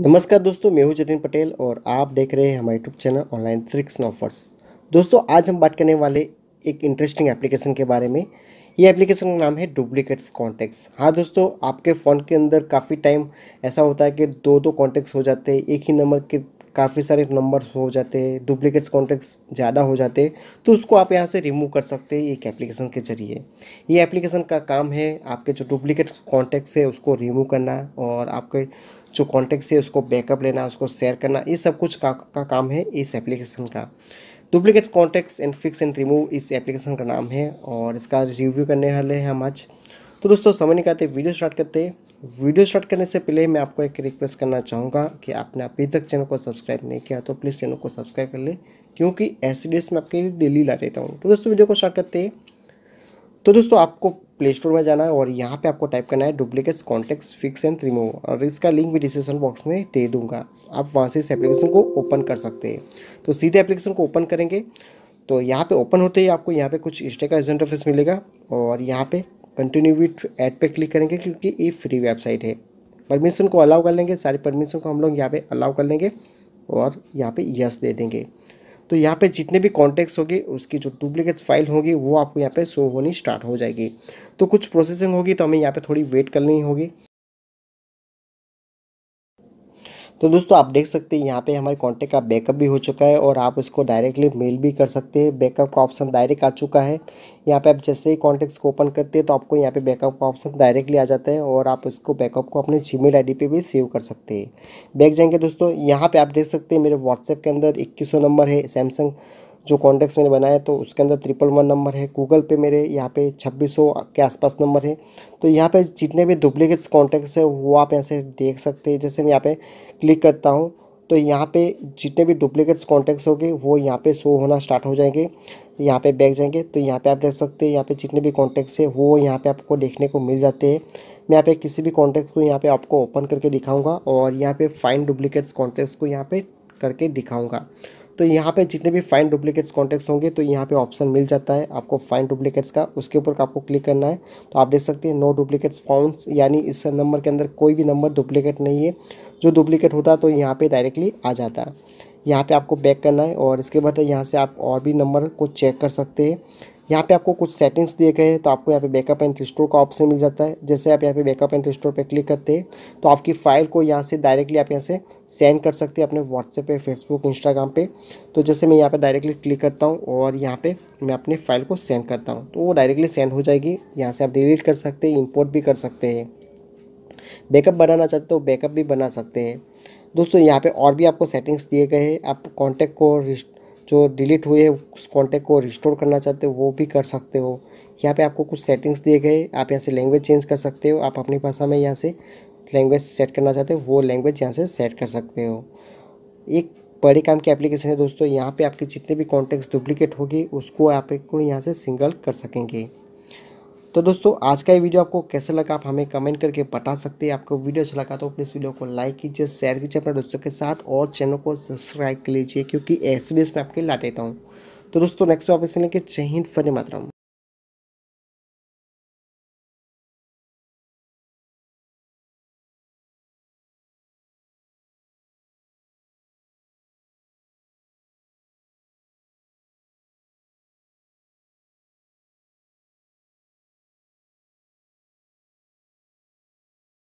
नमस्कार दोस्तों मैं हूं जतिन पटेल और आप देख रहे हैं हमारे YouTube channel online tricks and offers दोस्तों आज हम बात करने वाले एक इंटरेस्टिंग एप्लीकेशन के बारे में ये एप्लीकेशन का नाम है डुप्लीकेट्स कॉन्टैक्ट्स हाँ दोस्तों आपके फ़ोन के अंदर काफ़ी टाइम ऐसा होता है कि दो दो कॉन्टैक्ट्स हो जाते हैं एक ही नंबर के काफ़ी सारे नंबर हो जाते हैं डुप्लीकेट्स कॉन्टैक्ट्स ज़्यादा हो जाते हैं तो उसको आप यहाँ से रिमूव कर सकते हैं एक एप्लीकेशन के ज़रिए ये एप्लीकेशन का काम है आपके जो डुप्लीकेट कॉन्टैक्ट्स है उसको रिमूव करना और आपके जो कॉन्टैक्ट्स है उसको बैकअप लेना उसको शेयर करना ये सब कुछ का, का काम है इस एप्लीकेशन का duplicates contacts and fix and remove इस एप्लीकेशन का नाम है और इसका रिव्यू करने वाले हैं हम आज तो दोस्तों समझ नहीं आते वीडियो स्टार्ट करते हैं वीडियो स्टार्ट करने से पहले मैं आपको एक रिक्वेस्ट करना चाहूँगा कि आपने अभी तक चैनल को सब्सक्राइब नहीं किया तो प्लीज़ चैनल को सब्सक्राइब कर ले क्योंकि ऐसी डेज मैं आपके लिए डेली ला देता हूँ तो दोस्तों वीडियो को स्टार्ट करते हैं तो दोस्तों आपको प्ले स्टोर में जाना है और यहाँ पे आपको टाइप करना है duplicates contact fix and remove और इसका लिंक भी डिस्क्रिप्शन बॉक्स में दे दूंगा आप वहाँ से इस एप्लीकेशन को ओपन कर सकते हैं तो सीधे एप्लीकेशन को ओपन करेंगे तो यहाँ पे ओपन होते ही आपको यहाँ पे कुछ इंस्टे का एजेंट ऑफिस मिलेगा और यहाँ पे कंटिन्यू विथ एड पे क्लिक करेंगे क्योंकि ये फ्री वेबसाइट है परमिशन को अलाउ कर लेंगे सारी परमिशन को हम लोग यहाँ पे अलाउ कर लेंगे और यहाँ पे यस दे देंगे तो यहाँ पे जितने भी कॉन्टैक्ट्स होंगे उसकी जो डुप्लीकेट्स फाइल होगी वो आपको यहाँ पे शो होनी स्टार्ट हो जाएगी तो कुछ प्रोसेसिंग होगी तो हमें यहाँ पे थोड़ी वेट करनी होगी तो दोस्तों आप देख सकते हैं यहाँ पे हमारे कॉन्टैक्ट का बैकअप भी हो चुका है और आप इसको डायरेक्टली मेल भी कर सकते हैं बैकअप का ऑप्शन डायरेक्ट आ चुका है यहाँ पे आप जैसे ही कॉन्टैक्ट को ओपन करते हैं तो आपको यहाँ पे बैकअप का ऑप्शन डायरेक्टली आ जाता है और आप इसको बैकअप को अपने जी मेल पे भी सेव कर सकते हैं बैक जाएंगे दोस्तों यहाँ पर आप देख सकते हैं मेरे व्हाट्सएप के अंदर इक्कीसों नंबर है सैमसंग जो कॉन्टैक्ट्स मैंने बनाया तो उसके अंदर ट्रिपल वन नंबर है गूगल पे मेरे यहाँ पे छब्बीस सौ के आसपास नंबर है तो यहाँ पे जितने भी डुप्लीकेट्स कॉन्टैक्ट्स है वो आप यहाँ से देख सकते हैं जैसे मैं यहाँ पे क्लिक करता हूँ तो यहाँ पे जितने भी डुप्लीकेट्स कॉन्टैक्ट्स होंगे वो यहाँ पे शो होना स्टार्ट हो जाएंगे यहाँ पे बैठ जाएंगे तो यहाँ पे आप देख सकते हैं यहाँ पे जितने भी कॉन्टैक्ट्स है वो यहाँ पे आपको देखने को मिल जाते हैं मैं यहाँ पे किसी भी कॉन्टैक्ट को यहाँ पे आपको ओपन करके दिखाऊंगा और यहाँ पे फाइन डुप्लीकेट्स कॉन्टैक्ट्स को यहाँ पे करके दिखाऊंगा तो यहाँ पे जितने भी फाइन डुप्लीकेट्स कॉन्टैक्ट्स होंगे तो यहाँ पे ऑप्शन मिल जाता है आपको फाइन डुप्लीकेट्स का उसके ऊपर आपको क्लिक करना है तो आप देख सकते हैं नो डुप्लीकेट्स फाउंड यानी इस नंबर के अंदर कोई भी नंबर डुप्लीकेट नहीं है जो डुप्लीकेट होता तो यहाँ पर डायरेक्टली आ जाता है यहाँ पर आपको बैक करना है और इसके बाद यहाँ से आप और भी नंबर को चेक कर सकते हैं यहाँ पे आपको कुछ सेटिंग्स दिए गए हैं तो आपको यहाँ पे बैकअप एंड रिस्टोर का ऑप्शन मिल जाता है जैसे आप यहाँ पे बैकअप एंड रिस्टोर पे क्लिक करते हैं तो आपकी फ़ाइल को यहाँ से डायरेक्टली आप यहाँ से सेंड कर सकते हैं अपने व्हाट्सएप पे फेसबुक इंस्टाग्राम पे तो जैसे मैं यहाँ पे डायरेक्टली क्लिक करता हूँ और यहाँ पर मैं अपने फाइल को सेंड करता हूँ तो वो डायरेक्टली सेंड हो जाएगी यहाँ से आप डिलीट कर सकते हैं इम्पोर्ट भी कर सकते हैं बैकअप बनाना चाहते हो तो बैकअप भी बना सकते हैं दोस्तों यहाँ पर और भी आपको सेटिंग्स दिए गए हैं आप कॉन्टैक्ट को जो डिलीट हुए हैं उस कॉन्टैक्ट को रिस्टोर करना चाहते हो वो भी कर सकते हो यहाँ पे आपको कुछ सेटिंग्स दिए गए आप यहाँ से लैंग्वेज चेंज कर सकते हो आप अपनी भाषा में यहाँ से लैंग्वेज सेट करना चाहते हो वो लैंग्वेज यहाँ से सेट कर सकते हो एक बड़े काम की एप्लीकेशन है दोस्तों यहाँ पे आपके जितने भी कॉन्टैक्ट्स डुप्लीकेट होगी उसको आप को यहाँ से सिंगल कर सकेंगे तो दोस्तों आज का ये वीडियो आपको कैसे लगा आप हमें कमेंट करके बता सकते हैं आपको वीडियो अच्छा लगा तो प्लीज़ वीडियो को लाइक कीजिए शेयर कीजिए अपने दोस्तों के साथ और चैनल को सब्सक्राइब कर लीजिए क्योंकि ऐसे वीडियोस मैं आपके लाते देता हूँ तो दोस्तों नेक्स्ट वापस मिलेंगे जय हिंद फने मातरम